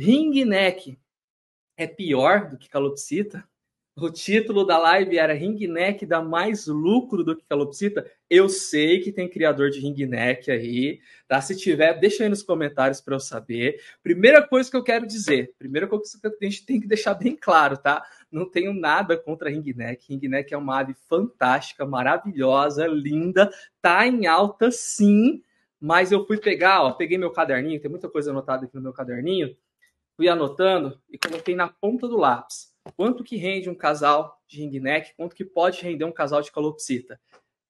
Ring neck é pior do que calopsita. O título da live era Ring neck dá mais lucro do que calopsita. Eu sei que tem criador de ring neck aí, tá? Se tiver, deixa aí nos comentários para eu saber. Primeira coisa que eu quero dizer, primeira coisa que a gente tem que deixar bem claro, tá? Não tenho nada contra ring neck. Ring neck é uma ave fantástica, maravilhosa, linda, tá em alta sim, mas eu fui pegar, ó, peguei meu caderninho, tem muita coisa anotada aqui no meu caderninho fui anotando e coloquei na ponta do lápis quanto que rende um casal de ringneck neck, quanto que pode render um casal de calopsita.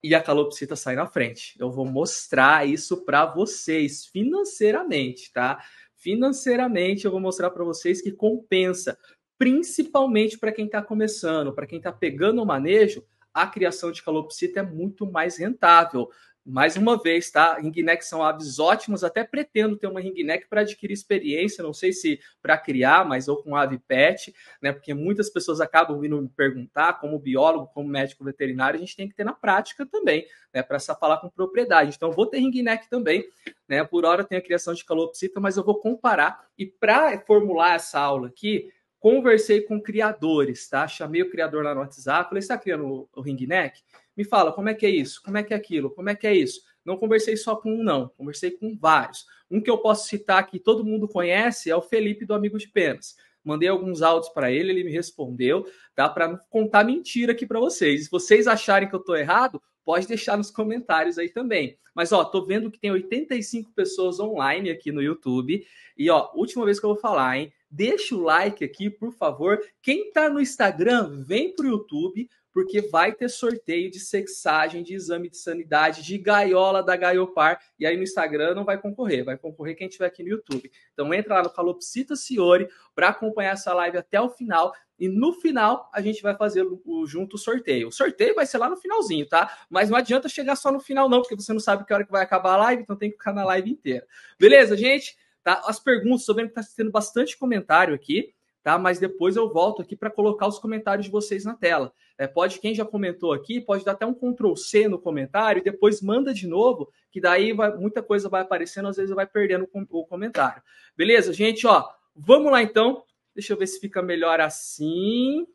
E a calopsita sai na frente. Eu vou mostrar isso para vocês financeiramente, tá? Financeiramente eu vou mostrar para vocês que compensa, principalmente para quem está começando, para quem está pegando o manejo, a criação de calopsita é muito mais rentável mais uma vez, tá? Ringneck são aves ótimos, até pretendo ter uma ringneck para adquirir experiência, não sei se para criar, mas ou com ave pet, né? Porque muitas pessoas acabam vindo me perguntar, como biólogo, como médico veterinário, a gente tem que ter na prática também, né? Para falar com propriedade. Então, vou ter ringneck também, né? Por hora tem a criação de calopsita, mas eu vou comparar e para formular essa aula aqui, conversei com criadores, tá? Chamei o criador lá no WhatsApp, falei, está criando o ring neck? Me fala, como é que é isso? Como é que é aquilo? Como é que é isso? Não conversei só com um, não. Conversei com vários. Um que eu posso citar que todo mundo conhece é o Felipe do Amigo de Penas. Mandei alguns áudios para ele, ele me respondeu, tá? Para não contar mentira aqui para vocês. Se vocês acharem que eu tô errado, pode deixar nos comentários aí também. Mas ó, tô vendo que tem 85 pessoas online aqui no YouTube e ó, última vez que eu vou falar, hein? Deixa o like aqui, por favor. Quem está no Instagram, vem para o YouTube, porque vai ter sorteio de sexagem, de exame de sanidade, de gaiola da Gaiopar. E aí no Instagram não vai concorrer, vai concorrer quem estiver aqui no YouTube. Então entra lá no Calopsita Ciori para acompanhar essa live até o final. E no final a gente vai fazer o, o junto o sorteio. O sorteio vai ser lá no finalzinho, tá? Mas não adianta chegar só no final, não, porque você não sabe que hora que vai acabar a live, então tem que ficar na live inteira. Beleza, gente? tá? As perguntas, estou vendo que está tendo bastante comentário aqui, tá? Mas depois eu volto aqui para colocar os comentários de vocês na tela. É, pode, quem já comentou aqui, pode dar até um Ctrl C no comentário e depois manda de novo, que daí vai, muita coisa vai aparecendo, às vezes vai perdendo o comentário. Beleza, gente? Ó, vamos lá então. Deixa eu ver se fica melhor assim.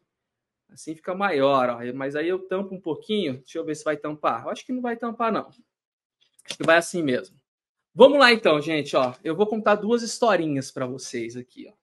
Assim fica maior, ó. Mas aí eu tampo um pouquinho. Deixa eu ver se vai tampar. Eu acho que não vai tampar, não. Acho que vai assim mesmo. Vamos lá então, gente. Ó, eu vou contar duas historinhas para vocês aqui. Ó.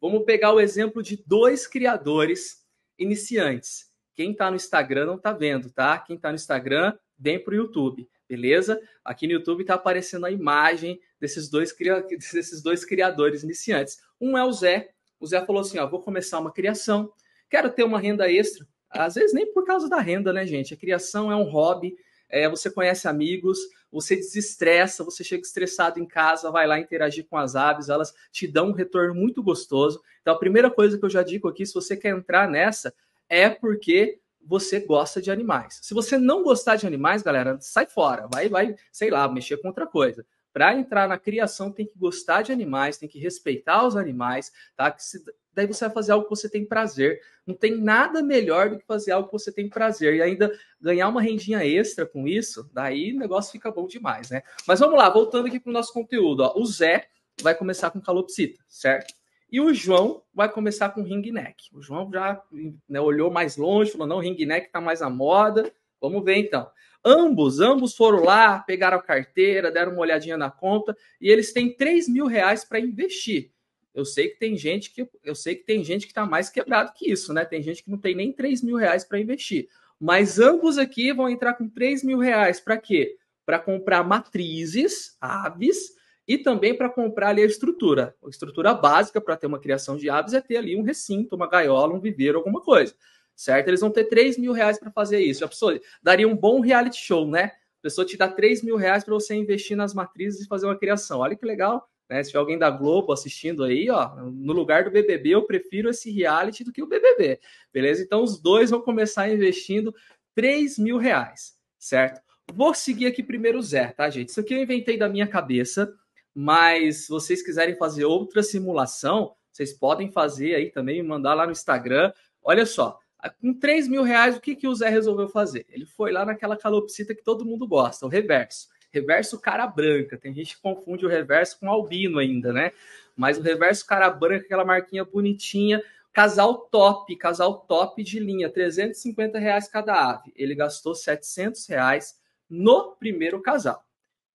Vamos pegar o exemplo de dois criadores iniciantes. Quem está no Instagram não está vendo, tá? Quem está no Instagram vem para o YouTube, beleza? Aqui no YouTube está aparecendo a imagem desses dois, desses dois criadores iniciantes. Um é o Zé. O Zé falou assim: ó, vou começar uma criação, quero ter uma renda extra. Às vezes nem por causa da renda, né, gente? A criação é um hobby, é, você conhece amigos, você desestressa, você chega estressado em casa, vai lá interagir com as aves, elas te dão um retorno muito gostoso. Então, a primeira coisa que eu já digo aqui, se você quer entrar nessa, é porque você gosta de animais. Se você não gostar de animais, galera, sai fora, vai, vai, sei lá, mexer com outra coisa para entrar na criação tem que gostar de animais, tem que respeitar os animais, tá? Que se, daí você vai fazer algo que você tem prazer. Não tem nada melhor do que fazer algo que você tem prazer e ainda ganhar uma rendinha extra com isso, daí o negócio fica bom demais, né? Mas vamos lá, voltando aqui para o nosso conteúdo. Ó. O Zé vai começar com calopsita, certo? E o João vai começar com ring neck. O João já né, olhou mais longe, falou: não, ring neck tá mais à moda. Vamos ver então. Ambos, ambos foram lá, pegaram a carteira, deram uma olhadinha na conta e eles têm 3 mil reais para investir. Eu sei que tem gente que eu sei que tem gente que está mais quebrado que isso, né? Tem gente que não tem nem 3 mil reais para investir. Mas ambos aqui vão entrar com 3 mil reais para quê? Para comprar matrizes, aves, e também para comprar ali a estrutura. A estrutura básica para ter uma criação de aves é ter ali um recinto, uma gaiola, um viveiro, alguma coisa certo? Eles vão ter 3 mil reais para fazer isso. A pessoa daria um bom reality show, né? A pessoa te dá 3 mil reais para você investir nas matrizes e fazer uma criação. Olha que legal, né? Se tiver alguém da Globo assistindo aí, ó, no lugar do BBB, eu prefiro esse reality do que o BBB, beleza? Então os dois vão começar investindo 3 mil reais, certo? Vou seguir aqui primeiro o Zé, tá, gente? Isso aqui eu inventei da minha cabeça, mas se vocês quiserem fazer outra simulação, vocês podem fazer aí também, me mandar lá no Instagram. Olha só, com 3 mil reais, o que, que o Zé resolveu fazer? Ele foi lá naquela calopsita que todo mundo gosta, o reverso. Reverso cara branca. Tem gente que confunde o reverso com albino ainda, né? Mas o reverso cara branca, aquela marquinha bonitinha, casal top, casal top de linha, 350 reais cada ave. Ele gastou 700 reais no primeiro casal.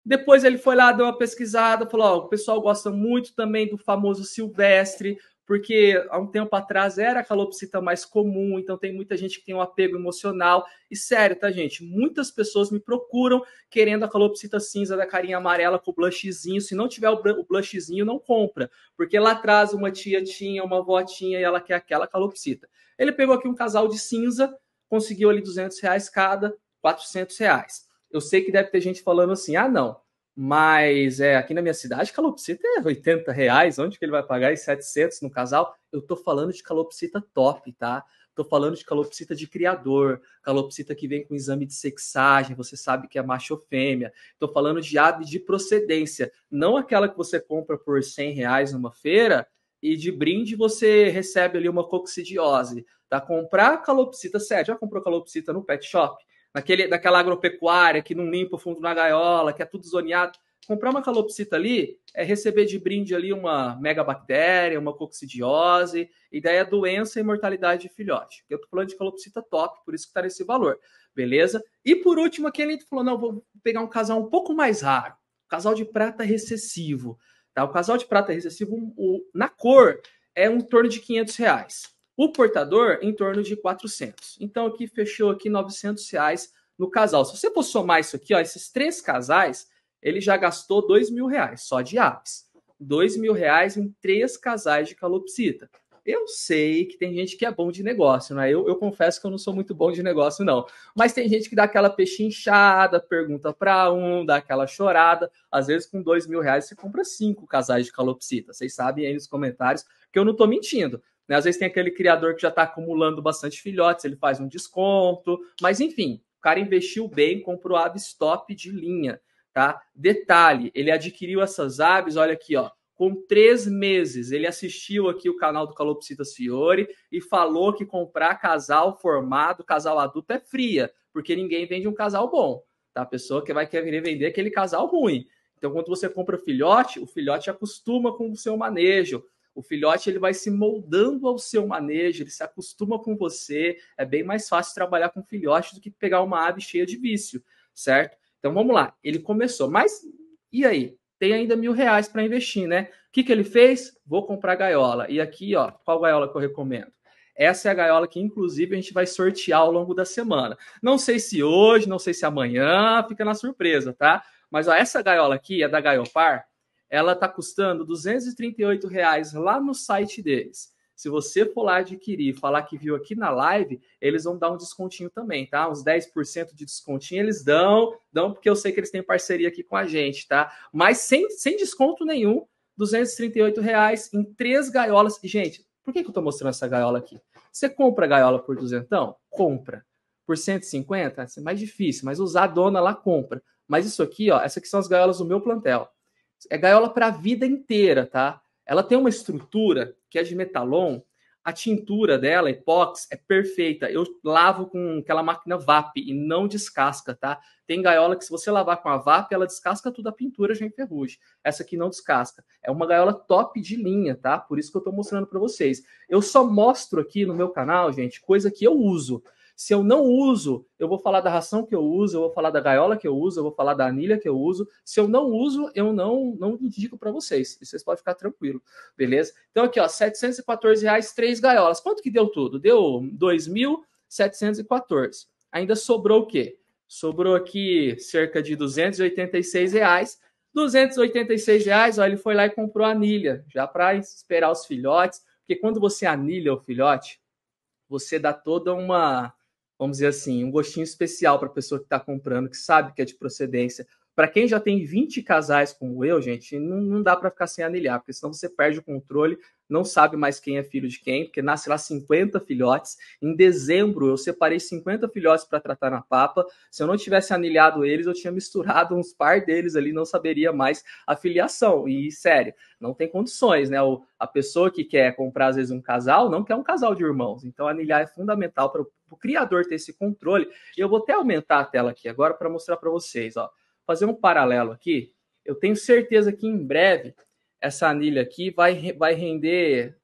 Depois ele foi lá, deu uma pesquisada, falou: o pessoal gosta muito também do famoso silvestre, porque há um tempo atrás era a calopsita mais comum, então tem muita gente que tem um apego emocional. E sério, tá, gente? Muitas pessoas me procuram querendo a calopsita cinza da carinha amarela com o blushzinho. Se não tiver o blushzinho, não compra, porque lá atrás uma tia tinha, uma avó tinha e ela quer aquela calopsita. Ele pegou aqui um casal de cinza, conseguiu ali 200 reais cada, 400 reais. Eu sei que deve ter gente falando assim, ah, não, mas é, aqui na minha cidade, calopsita é 80 reais. Onde que ele vai pagar? E 700 no casal? Eu tô falando de calopsita top, tá? Tô falando de calopsita de criador, calopsita que vem com exame de sexagem, você sabe que é macho ou fêmea. Tô falando de ave de procedência, não aquela que você compra por 100 reais numa feira e de brinde você recebe ali uma coccidiose. Tá? Comprar calopsita 7, já comprou calopsita no pet shop? daquele daquela agropecuária que não limpa o fundo da gaiola, que é tudo zoneado. Comprar uma calopsita ali é receber de brinde ali uma megabactéria, uma coccidiose, e daí a doença e mortalidade de filhote. Eu tô falando de calopsita top, por isso que está nesse valor, beleza? E por último, aqui ele falou, não, vou pegar um casal um pouco mais raro, casal de prata recessivo. Tá? O casal de prata recessivo, o, na cor, é um torno de 500 reais. O portador, em torno de 400. Então, aqui fechou aqui 900 reais no casal. Se você for somar isso aqui, ó, esses três casais, ele já gastou 2 mil reais só de apps. 2 mil reais em três casais de calopsita. Eu sei que tem gente que é bom de negócio, né? Eu, eu confesso que eu não sou muito bom de negócio, não. Mas tem gente que dá aquela pechinchada, pergunta para um, dá aquela chorada. Às vezes, com dois mil reais, você compra cinco casais de calopsita. Vocês sabem aí nos comentários que eu não estou mentindo. Né? Às vezes tem aquele criador que já está acumulando bastante filhotes, ele faz um desconto, mas enfim, o cara investiu bem, comprou ave stop de linha. Tá? Detalhe, ele adquiriu essas aves, olha aqui, ó, com três meses. Ele assistiu aqui o canal do Calopsitas Fiore e falou que comprar casal formado, casal adulto é fria, porque ninguém vende um casal bom, tá? A pessoa que vai querer vender aquele casal ruim. Então, quando você compra filhote, o filhote acostuma com o seu manejo, o filhote ele vai se moldando ao seu manejo, ele se acostuma com você. É bem mais fácil trabalhar com filhote do que pegar uma ave cheia de vício, certo? Então vamos lá. Ele começou, mas e aí? Tem ainda mil reais para investir, né? O que, que ele fez? Vou comprar gaiola. E aqui, ó, qual gaiola que eu recomendo? Essa é a gaiola que, inclusive, a gente vai sortear ao longo da semana. Não sei se hoje, não sei se amanhã, fica na surpresa, tá? Mas ó, essa gaiola aqui é da Gaiopar, ela está custando R$ reais lá no site deles. Se você for lá adquirir e falar que viu aqui na live, eles vão dar um descontinho também, tá? Uns 10% de descontinho eles dão, dão porque eu sei que eles têm parceria aqui com a gente, tá? Mas sem, sem desconto nenhum, R$ reais em três gaiolas. Gente, por que, que eu tô mostrando essa gaiola aqui? Você compra a gaiola por duzentão? Compra. Por 150? É mais difícil, mas usar a dona lá compra. Mas isso aqui, ó, essas aqui são as gaiolas do meu plantel. É gaiola para a vida inteira, tá? Ela tem uma estrutura que é de metalon, a tintura dela, epox, é perfeita. Eu lavo com aquela máquina VAP e não descasca, tá? Tem gaiola que se você lavar com a VAP, ela descasca toda a pintura, já enferruja. Essa aqui não descasca. É uma gaiola top de linha, tá? Por isso que eu tô mostrando para vocês. Eu só mostro aqui no meu canal, gente, coisa que eu uso. Se eu não uso, eu vou falar da ração que eu uso, eu vou falar da gaiola que eu uso, eu vou falar da anilha que eu uso. Se eu não uso, eu não não indico para vocês. E vocês podem ficar tranquilo, beleza? Então aqui, ó, 714 reais, três gaiolas. Quanto que deu tudo? Deu 2.714. Ainda sobrou o quê? Sobrou aqui cerca de 286 reais. 286 reais, ó, ele foi lá e comprou anilha, já para esperar os filhotes, porque quando você anilha o filhote, você dá toda uma vamos dizer assim, um gostinho especial para a pessoa que está comprando, que sabe que é de procedência, para quem já tem 20 casais como eu, gente, não, não dá para ficar sem anilhar, porque senão você perde o controle, não sabe mais quem é filho de quem, porque nasce lá 50 filhotes. Em dezembro, eu separei 50 filhotes para tratar na papa. Se eu não tivesse anilhado eles, eu tinha misturado uns par deles ali, não saberia mais a filiação. E, sério, não tem condições, né? O, a pessoa que quer comprar, às vezes, um casal, não quer um casal de irmãos. Então, anilhar é fundamental para o criador ter esse controle. E eu vou até aumentar a tela aqui agora para mostrar para vocês, ó fazer um paralelo aqui. Eu tenho certeza que em breve essa anilha aqui vai, vai render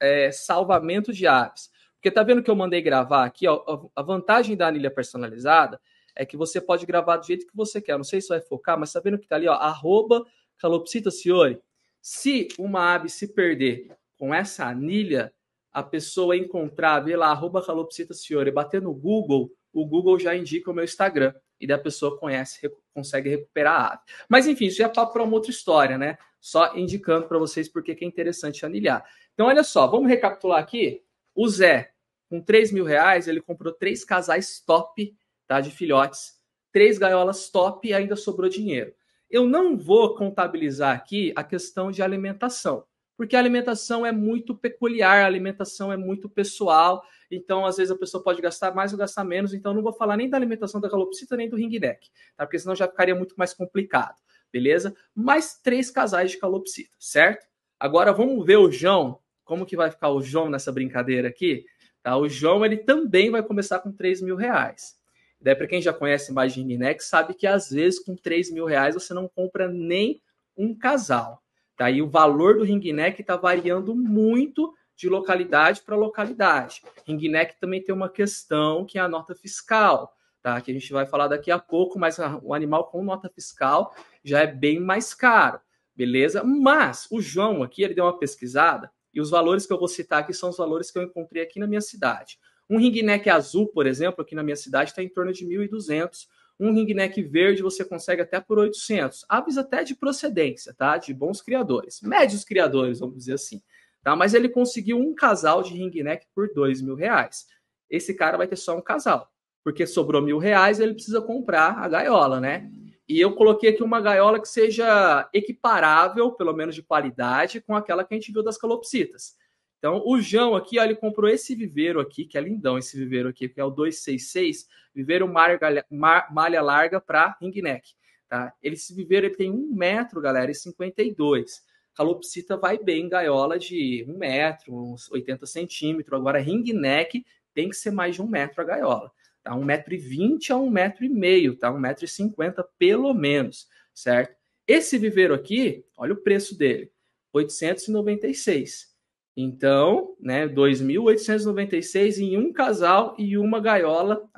é, salvamento de aves. Porque tá vendo que eu mandei gravar aqui, ó, a vantagem da anilha personalizada é que você pode gravar do jeito que você quer. Não sei se vai focar, mas tá vendo que tá ali, ó, arroba calopsita ciori. Se uma ave se perder com essa anilha, a pessoa encontrar, vê lá, arroba calopsita ciori, bater no Google, o Google já indica o meu Instagram e da pessoa conhece, consegue recuperar a ave. Mas enfim, isso já é tá papo para uma outra história, né? Só indicando para vocês porque é interessante anilhar. Então, olha só, vamos recapitular aqui. O Zé, com 3 mil reais, ele comprou três casais top tá, de filhotes, três gaiolas top e ainda sobrou dinheiro. Eu não vou contabilizar aqui a questão de alimentação, porque a alimentação é muito peculiar, a alimentação é muito pessoal então, às vezes, a pessoa pode gastar mais ou gastar menos. Então, não vou falar nem da alimentação da calopsita, nem do ring neck, tá? Porque senão já ficaria muito mais complicado, beleza? Mais três casais de calopsita, certo? Agora, vamos ver o João. Como que vai ficar o João nessa brincadeira aqui? Tá? O João, ele também vai começar com três mil reais. Daí, para quem já conhece mais de neck, sabe que às vezes com três mil reais você não compra nem um casal. Tá? E o valor do ring neck está variando muito de localidade para localidade. Em Guiné que também tem uma questão que é a nota fiscal, tá? Que a gente vai falar daqui a pouco, mas o animal com nota fiscal já é bem mais caro, beleza? Mas o João aqui ele deu uma pesquisada e os valores que eu vou citar aqui são os valores que eu encontrei aqui na minha cidade. Um ringneck azul, por exemplo, aqui na minha cidade está em torno de 1.200. Um ringneck verde você consegue até por 800. Aves até de procedência, tá? De bons criadores, médios criadores, vamos dizer assim tá? Mas ele conseguiu um casal de ring neck por dois mil reais. Esse cara vai ter só um casal, porque sobrou mil reais ele precisa comprar a gaiola, né? E eu coloquei aqui uma gaiola que seja equiparável, pelo menos de qualidade, com aquela que a gente viu das calopsitas. Então, o João aqui, ó, ele comprou esse viveiro aqui, que é lindão esse viveiro aqui, que é o 266, viveiro marga, mar, malha larga para ringneck. neck. Tá? esse viveiro ele tem um metro, galera, e 52 calopsita vai bem em gaiola de 1 metro, uns 80 centímetros. Agora, ringneck tem que ser mais de 1 metro a gaiola. Tá? 120 vinte a 15 meio, tá? 150 cinquenta pelo menos, certo? Esse viveiro aqui, olha o preço dele, 896. Então, né, 2.896 em um casal e uma gaiola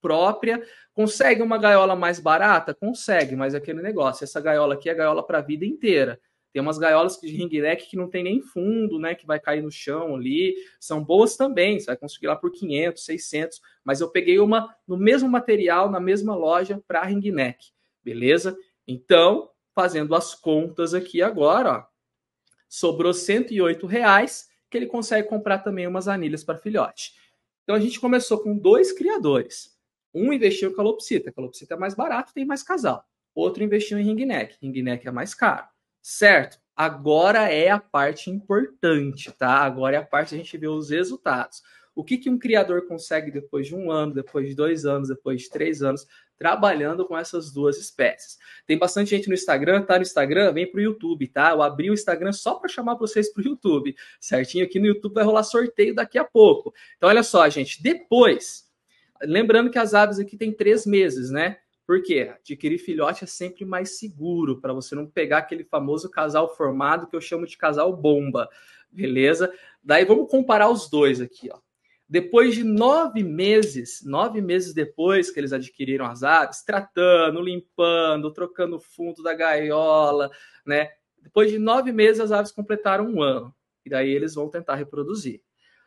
própria. Consegue uma gaiola mais barata? Consegue, mas é aquele negócio, essa gaiola aqui é gaiola para a vida inteira. Tem umas gaiolas de ringue-neck que não tem nem fundo, né? Que vai cair no chão ali. São boas também, você vai conseguir lá por 500, 600. Mas eu peguei uma no mesmo material, na mesma loja, para ringue-neck. beleza? Então, fazendo as contas aqui agora, ó, sobrou 108 reais que ele consegue comprar também umas anilhas para filhote. Então a gente começou com dois criadores. Um investiu em calopsita, calopsita é mais barato, tem mais casal. Outro investiu em ringneck, ringneck é mais caro. Certo? Agora é a parte importante, tá? Agora é a parte a gente vê os resultados. O que, que um criador consegue depois de um ano, depois de dois anos, depois de três anos, trabalhando com essas duas espécies. Tem bastante gente no Instagram, tá no Instagram, vem pro YouTube, tá? Eu abri o Instagram só para chamar vocês pro YouTube, certinho? Aqui no YouTube vai rolar sorteio daqui a pouco. Então, olha só, gente, depois, lembrando que as aves aqui tem três meses, né? Por quê? Adquirir filhote é sempre mais seguro para você não pegar aquele famoso casal formado que eu chamo de casal bomba, beleza? Daí vamos comparar os dois aqui, ó. Depois de nove meses, nove meses depois que eles adquiriram as aves, tratando, limpando, trocando o fundo da gaiola, né? Depois de nove meses, as aves completaram um ano. E daí eles vão tentar reproduzir.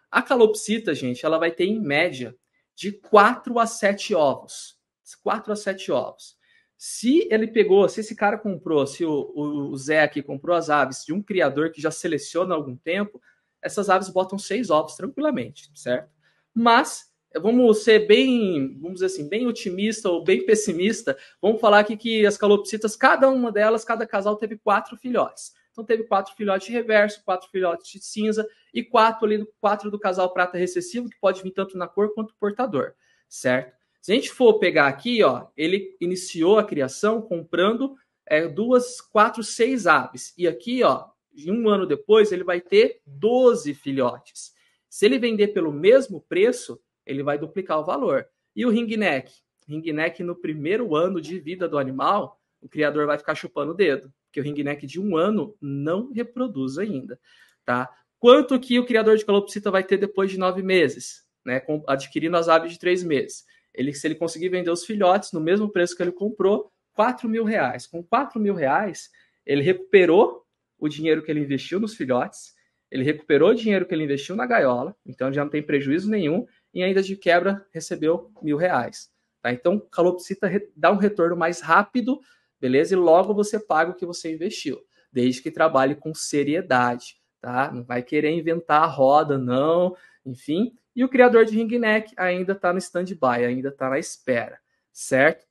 A calopsita, gente, ela vai ter em média de quatro a sete ovos. 4 a 7 ovos. Se ele pegou, se esse cara comprou, se o, o, o Zé aqui comprou as aves de um criador que já seleciona há algum tempo, essas aves botam seis ovos tranquilamente, certo? Mas vamos ser bem, vamos dizer assim, bem otimista ou bem pessimista, vamos falar aqui que as calopsitas, cada uma delas, cada casal teve quatro filhotes. Então teve quatro filhotes de reverso, quatro filhotes de cinza e quatro ali, quatro do casal prata recessivo, que pode vir tanto na cor quanto portador, certo? Se a gente for pegar aqui, ó, ele iniciou a criação comprando é, duas, quatro, seis aves. E aqui, ó, um ano depois, ele vai ter 12 filhotes. Se ele vender pelo mesmo preço, ele vai duplicar o valor. E o ringneck? Ringneck, no primeiro ano de vida do animal, o criador vai ficar chupando o dedo, porque o ringneck de um ano não reproduz ainda, tá? Quanto que o criador de calopsita vai ter depois de nove meses, né? Adquirindo as aves de três meses. Ele, se ele conseguir vender os filhotes no mesmo preço que ele comprou, 4 mil reais. Com 4 mil reais, ele recuperou o dinheiro que ele investiu nos filhotes, ele recuperou o dinheiro que ele investiu na gaiola, então já não tem prejuízo nenhum, e ainda de quebra recebeu mil reais. Tá? Então, calopsita dá um retorno mais rápido, beleza? E logo você paga o que você investiu, desde que trabalhe com seriedade, tá? Não vai querer inventar a roda, não, enfim. E o criador de ringneck Neck ainda está no stand-by, ainda está na espera, certo?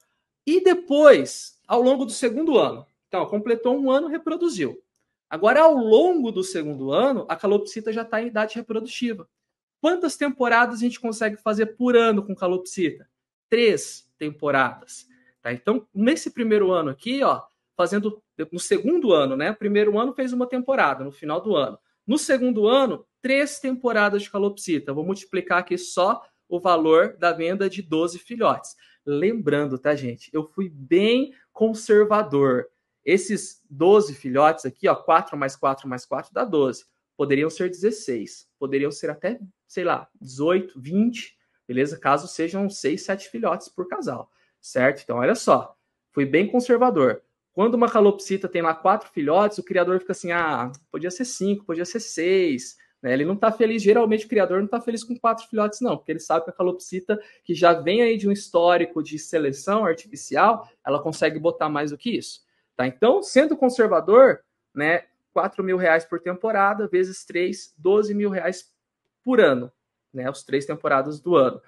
E depois, ao longo do segundo ano, então, completou um ano, reproduziu. Agora, ao longo do segundo ano, a calopsita já está em idade reprodutiva. Quantas temporadas a gente consegue fazer por ano com calopsita? Três temporadas. Tá? Então, nesse primeiro ano aqui, ó, fazendo no segundo ano, né? O primeiro ano fez uma temporada, no final do ano. No segundo ano, três temporadas de calopsita. Vou multiplicar aqui só o valor da venda de 12 filhotes. Lembrando, tá, gente? Eu fui bem conservador. Esses 12 filhotes aqui, ó, 4 mais 4 mais 4 dá 12. Poderiam ser 16, poderiam ser até, sei lá, 18, 20, beleza? Caso sejam 6, 7 filhotes por casal, certo? Então, olha só, fui bem conservador. Quando uma calopsita tem lá quatro filhotes, o criador fica assim: ah, podia ser cinco, podia ser seis. Né? Ele não está feliz, geralmente o criador não está feliz com quatro filhotes, não, porque ele sabe que a calopsita, que já vem aí de um histórico de seleção artificial, ela consegue botar mais do que isso. Tá? Então, sendo conservador, né, quatro mil reais por temporada, vezes três, doze mil reais por ano, né? Os três temporadas do ano.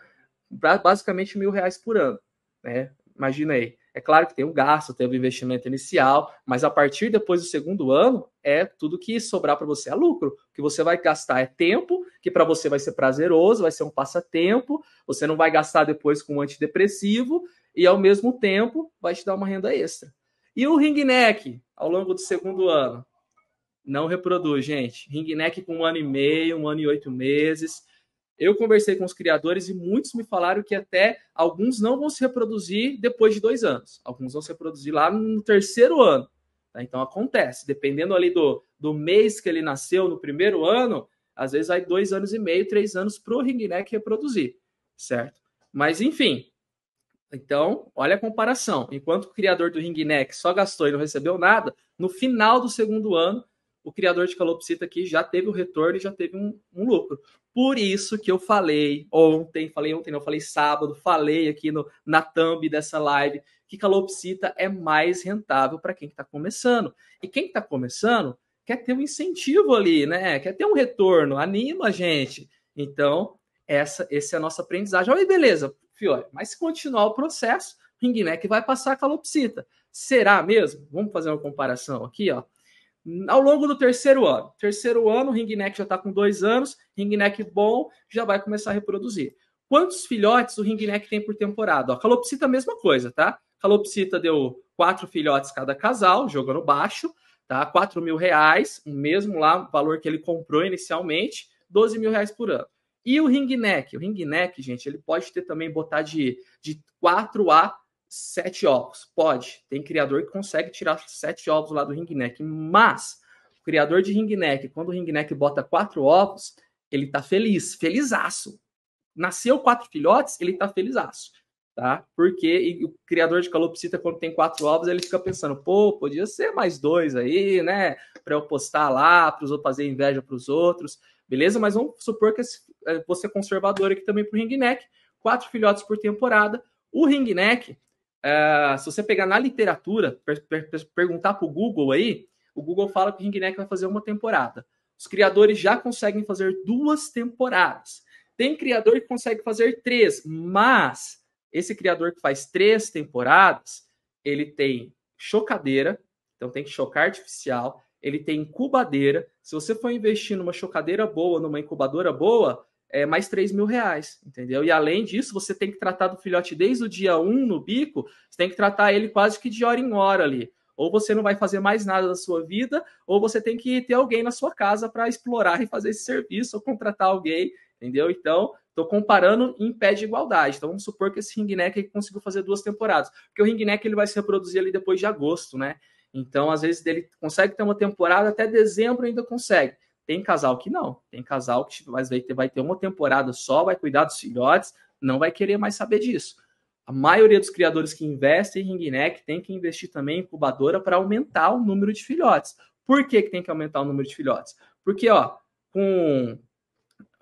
Basicamente mil reais por ano, né? Imagina aí. É claro que tem um gasto, teve o investimento inicial, mas a partir depois do segundo ano, é tudo que sobrar para você é lucro. O que você vai gastar é tempo, que para você vai ser prazeroso, vai ser um passatempo, você não vai gastar depois com um antidepressivo e ao mesmo tempo vai te dar uma renda extra. E o ring neck ao longo do segundo ano? Não reproduz, gente. Ring neck com um ano e meio, um ano e oito meses eu conversei com os criadores e muitos me falaram que até alguns não vão se reproduzir depois de dois anos. Alguns vão se reproduzir lá no terceiro ano. Tá? Então acontece, dependendo ali do, do mês que ele nasceu no primeiro ano, às vezes vai dois anos e meio, três anos para o ringneck reproduzir, certo? Mas enfim, então, olha a comparação. Enquanto o criador do ringneck só gastou e não recebeu nada, no final do segundo ano o criador de calopsita aqui já teve o retorno e já teve um, um lucro. Por isso que eu falei ontem, falei ontem, não, falei sábado, falei aqui no, na thumb dessa live que calopsita é mais rentável para quem está começando. E quem está começando quer ter um incentivo ali, né? Quer ter um retorno, anima a gente. Então, essa, esse é a nossa aprendizagem. Olha, beleza, filho, mas se continuar o processo, Ringneck vai passar a calopsita. Será mesmo? Vamos fazer uma comparação aqui, ó. Ao longo do terceiro ano, terceiro ano, o ringneck já está com dois anos, ringneck bom, já vai começar a reproduzir. Quantos filhotes o ringneck tem por temporada? Ó, calopsita, mesma coisa, tá? Calopsita deu quatro filhotes cada casal, jogando baixo, tá? Quatro mil reais, o mesmo lá, valor que ele comprou inicialmente, 12 mil reais por ano. E o ringneck, O ringneck, gente, ele pode ter também botar de, de 4 a sete ovos. Pode, tem criador que consegue tirar sete ovos lá do ringneck mas o criador de ringneck quando o ringneck bota quatro ovos, ele tá feliz, felizaço. Nasceu quatro filhotes, ele tá felizaço, tá? Porque o criador de calopsita, quando tem quatro ovos, ele fica pensando, pô, podia ser mais dois aí, né? Para eu postar lá, para os outros fazer inveja para os outros, beleza? Mas vamos supor que eh, você é conservador aqui também pro ring neck, quatro filhotes por temporada. O ringneck é, se você pegar na literatura, per per perguntar para o Google aí, o Google fala que o Ringneck vai fazer uma temporada. Os criadores já conseguem fazer duas temporadas. Tem criador que consegue fazer três, mas esse criador que faz três temporadas, ele tem chocadeira, então tem que chocar artificial, ele tem incubadeira. Se você for investir numa chocadeira boa, numa incubadora boa, é, mais 3 mil reais, entendeu? E além disso, você tem que tratar do filhote desde o dia 1 no bico, você tem que tratar ele quase que de hora em hora ali. Ou você não vai fazer mais nada da sua vida, ou você tem que ter alguém na sua casa para explorar e fazer esse serviço, ou contratar alguém, entendeu? Então, estou comparando em pé de igualdade. Então, vamos supor que esse ringneck conseguiu fazer duas temporadas, porque o ringneck ele vai se reproduzir ali depois de agosto, né? Então, às vezes, ele consegue ter uma temporada até dezembro ainda consegue. Tem casal que não. Tem casal que mas vai, ter, vai ter uma temporada só, vai cuidar dos filhotes, não vai querer mais saber disso. A maioria dos criadores que investem em ring neck tem que investir também em incubadora para aumentar o número de filhotes. Por que, que tem que aumentar o número de filhotes? Porque, ó, com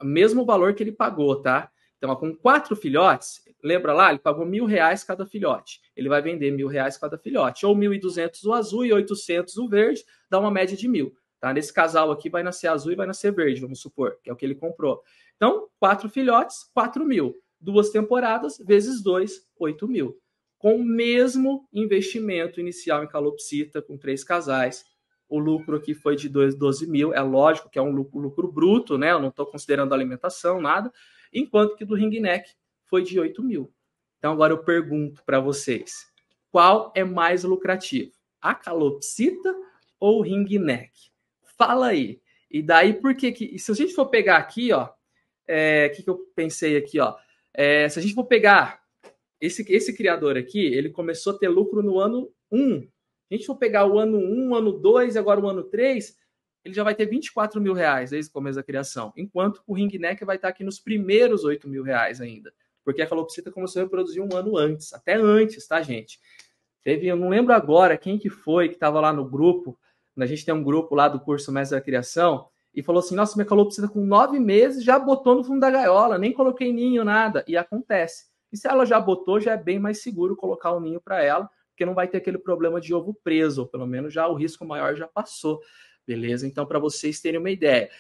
o mesmo valor que ele pagou, tá? Então, ó, com quatro filhotes, lembra lá, ele pagou mil reais cada filhote. Ele vai vender mil reais cada filhote. Ou mil e duzentos o azul e oitocentos o verde, dá uma média de mil. Tá? Nesse casal aqui vai nascer azul e vai nascer verde, vamos supor, que é o que ele comprou. Então, quatro filhotes, 4 mil. Duas temporadas, vezes dois, 8 mil. Com o mesmo investimento inicial em calopsita, com três casais, o lucro aqui foi de 12 mil. É lógico que é um lucro, lucro bruto, né? Eu não estou considerando alimentação, nada. Enquanto que do ring neck foi de 8 mil. Então, agora eu pergunto para vocês: qual é mais lucrativo? A calopsita ou o ring neck? Fala aí. E daí, por que que. Se a gente for pegar aqui, ó. O é, que, que eu pensei aqui, ó? É, se a gente for pegar esse, esse criador aqui, ele começou a ter lucro no ano 1. Se a gente for pegar o ano 1, ano 2 e agora o ano 3, ele já vai ter 24 mil reais desde o começo da criação. Enquanto o Ringneck vai estar aqui nos primeiros 8 mil reais ainda. Porque a calopsita começou a reproduzir um ano antes, até antes, tá, gente? Teve, eu não lembro agora quem que foi que estava lá no grupo, quando a gente tem um grupo lá do curso Mestre da Criação, e falou assim: nossa, minha calopsita com nove meses já botou no fundo da gaiola, nem coloquei ninho, nada. E acontece. E se ela já botou, já é bem mais seguro colocar o um ninho para ela, porque não vai ter aquele problema de ovo preso, ou pelo menos já o risco maior já passou. Beleza? Então, para vocês terem uma ideia.